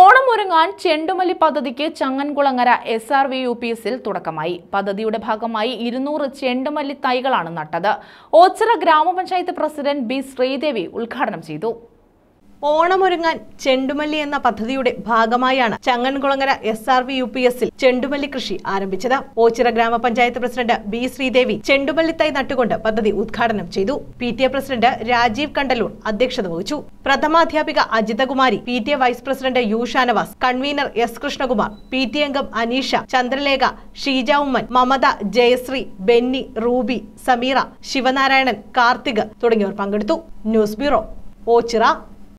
ഓണം ഒരുങ്ങാൻ ചെണ്ടുമല്ലി പദ്ധതിക്ക് Changankulangara S R V U P എസിൽ തുടക്കമായി പദ്ധതിയുടെ ഭാഗമായി ഇരുന്നൂറ് ചെണ്ടുമല്ലി തൈകളാണ് നട്ടത് ഓച്ചിറ ഗ്രാമപഞ്ചായത്ത് പ്രസിഡന്റ് ബി ശ്രീദേവി ഉദ്ഘാടനം ചെയ്തു ഓണമൊരുങ്ങാൻ ചെണ്ടുമല്ലി എന്ന പദ്ധതിയുടെ ഭാഗമായാണ് Changankulangara S R V U P എസിൽ ചെണ്ടുമല്ലി കൃഷി ആരംഭിച്ചത് ഓച്ചിറ ഗ്രാമപഞ്ചായത്ത് പ്രസിഡന്റ് ബി ശ്രീദേവി ചെണ്ടുമല്ലി തൈ നട്ടുകൊണ്ട് പദ്ധതി ഉദ്ഘാടനം ചെയ്തു P T A president Rajeev Kandalloor അധ്യക്ഷത വഹിച്ചു പ്രഥമാധ്യാപിക Ajithakumari P T A vice president U Shanavas convener S Krishnakumar P T അംഗം അനീഷ ചന്ദ്രലേഖ ഷീജ ഉമ്മൻ മമത ജയശ്രീ ബെന്നി റൂബി സമീറ ശിവനാരായണൻ കാർത്തിക് തുടങ്ങിയവർ പങ്കെടുത്തു ന്യൂസ് ബ്യൂറോ ഓച്ചിറ